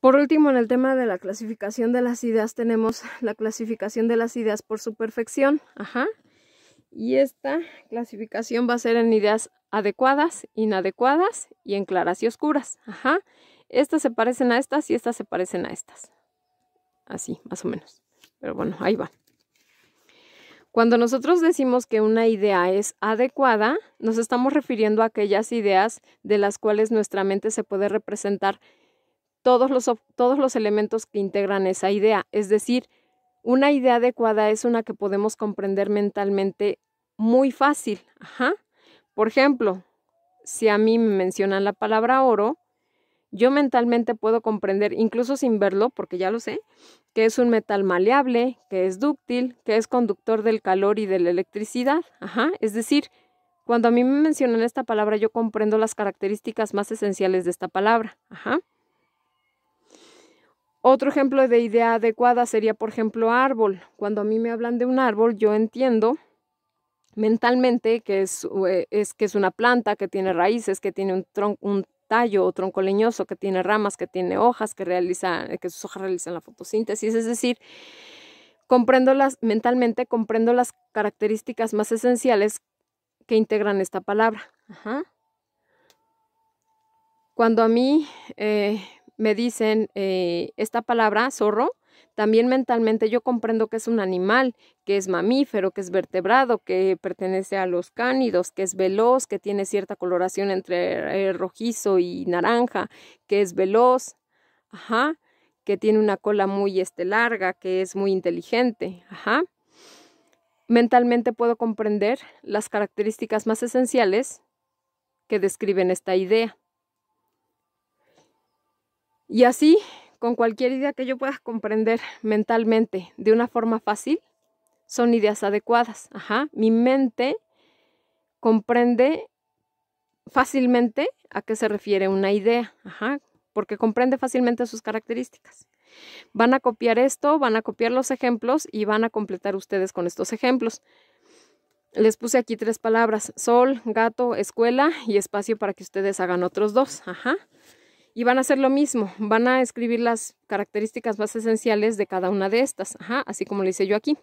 Por último, en el tema de la clasificación de las ideas, tenemos la clasificación de las ideas por su perfección. Ajá. Y esta clasificación va a ser en ideas adecuadas, inadecuadas y en claras y oscuras. Ajá. Estas se parecen a estas y estas se parecen a estas. Así, más o menos. Pero bueno, ahí va. Cuando nosotros decimos que una idea es adecuada, nos estamos refiriendo a aquellas ideas de las cuales nuestra mente se puede representar todos los, todos los elementos que integran esa idea. Es decir, una idea adecuada es una que podemos comprender mentalmente muy fácil. Ajá. Por ejemplo, si a mí me mencionan la palabra oro, yo mentalmente puedo comprender, incluso sin verlo, porque ya lo sé, que es un metal maleable, que es dúctil, que es conductor del calor y de la electricidad. Ajá. Es decir, cuando a mí me mencionan esta palabra, yo comprendo las características más esenciales de esta palabra. Ajá. Otro ejemplo de idea adecuada sería, por ejemplo, árbol. Cuando a mí me hablan de un árbol, yo entiendo mentalmente que es, eh, es que es una planta, que tiene raíces, que tiene un, un tallo o tronco leñoso, que tiene ramas, que tiene hojas, que, realiza, que sus hojas realizan la fotosíntesis. Es decir, comprendo las, mentalmente comprendo las características más esenciales que integran esta palabra. Cuando a mí... Eh, me dicen eh, esta palabra, zorro, también mentalmente yo comprendo que es un animal, que es mamífero, que es vertebrado, que pertenece a los cánidos, que es veloz, que tiene cierta coloración entre eh, rojizo y naranja, que es veloz, ajá, que tiene una cola muy este, larga, que es muy inteligente, ajá. Mentalmente puedo comprender las características más esenciales que describen esta idea. Y así, con cualquier idea que yo pueda comprender mentalmente de una forma fácil, son ideas adecuadas. Ajá. Mi mente comprende fácilmente a qué se refiere una idea, Ajá. porque comprende fácilmente sus características. Van a copiar esto, van a copiar los ejemplos y van a completar ustedes con estos ejemplos. Les puse aquí tres palabras, sol, gato, escuela y espacio para que ustedes hagan otros dos. Ajá. Y van a hacer lo mismo, van a escribir las características más esenciales de cada una de estas, así como lo hice yo aquí.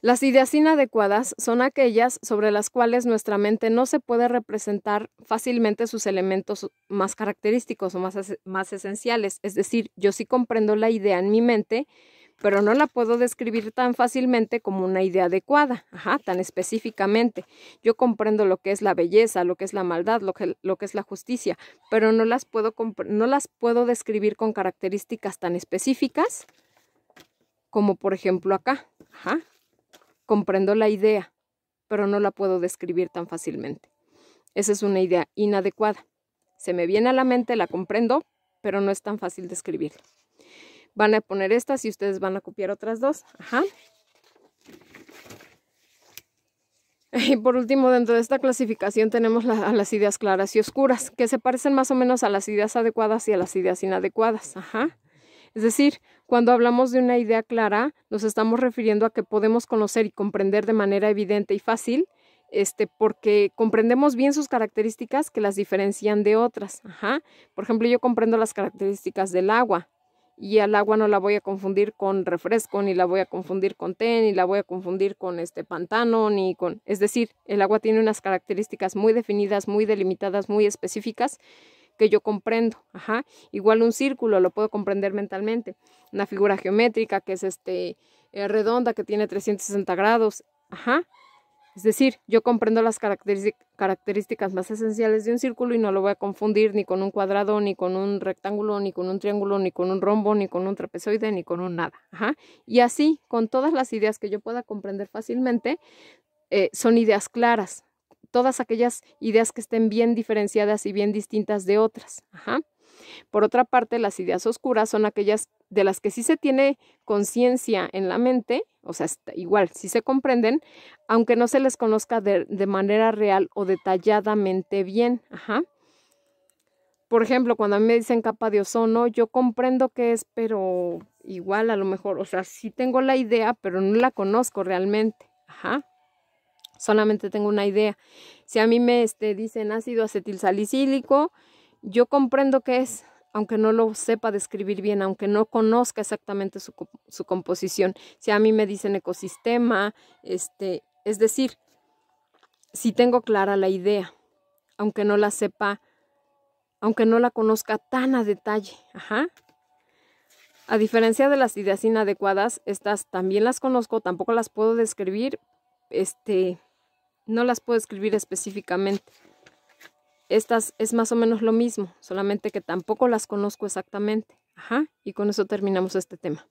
Las ideas inadecuadas son aquellas sobre las cuales nuestra mente no se puede representar fácilmente sus elementos más característicos o más, más esenciales. Es decir, yo sí comprendo la idea en mi mente, pero no la puedo describir tan fácilmente como una idea adecuada, tan específicamente. Yo comprendo lo que es la belleza, lo que es la maldad, lo que, lo que es la justicia, pero no las, puedo no las puedo describir con características tan específicas como por ejemplo acá. Ajá. Comprendo la idea, pero no la puedo describir tan fácilmente. Esa es una idea inadecuada. Se me viene a la mente, la comprendo, pero no es tan fácil describirla van a poner estas y ustedes van a copiar otras dos. Y por último, dentro de esta clasificación tenemos a las ideas claras y oscuras, que se parecen más o menos a las ideas adecuadas y a las ideas inadecuadas. Ajá. Es decir, cuando hablamos de una idea clara, nos estamos refiriendo a que podemos conocer y comprender de manera evidente y fácil, este, porque comprendemos bien sus características que las diferencian de otras. Por ejemplo, yo comprendo las características del agua, y al agua no la voy a confundir con refresco, ni la voy a confundir con té, ni la voy a confundir con este pantano, ni con... Es decir, el agua tiene unas características muy definidas, muy delimitadas, muy específicas que yo comprendo. Ajá. Igual un círculo lo puedo comprender mentalmente. Una figura geométrica que es este eh, redonda, que tiene 360 grados. Ajá. Es decir, yo comprendo las características más esenciales de un círculo y no lo voy a confundir ni con un cuadrado, ni con un rectángulo, ni con un triángulo, ni con un rombo, ni con un trapezoide, ni con un nada. Ajá. Y así, con todas las ideas que yo pueda comprender fácilmente, eh, son ideas claras, todas aquellas ideas que estén bien diferenciadas y bien distintas de otras. Ajá. Por otra parte, las ideas oscuras son aquellas de las que sí se tiene conciencia en la mente, o sea, igual, sí se comprenden, aunque no se les conozca de, manera real o detalladamente bien. Ajá. Por ejemplo, cuando a mí me dicen capa de ozono, yo comprendo qué es, pero igual a lo mejor, o sea, sí tengo la idea, pero no la conozco realmente. Ajá solamente tengo una idea. Si a mí me este, dicen ácido acetilsalicílico, yo comprendo qué es, aunque no lo sepa describir bien, aunque no conozca exactamente su, composición. Si a mí me dicen ecosistema, este, es decir, si tengo clara la idea, aunque no la sepa, aunque no la conozca tan a detalle. Ajá. A diferencia de las ideas inadecuadas, estas también las conozco, tampoco las puedo describir, este, no las puedo escribir específicamente. Estas es más o menos lo mismo, solamente que tampoco las conozco exactamente. Ajá, y con eso terminamos este tema.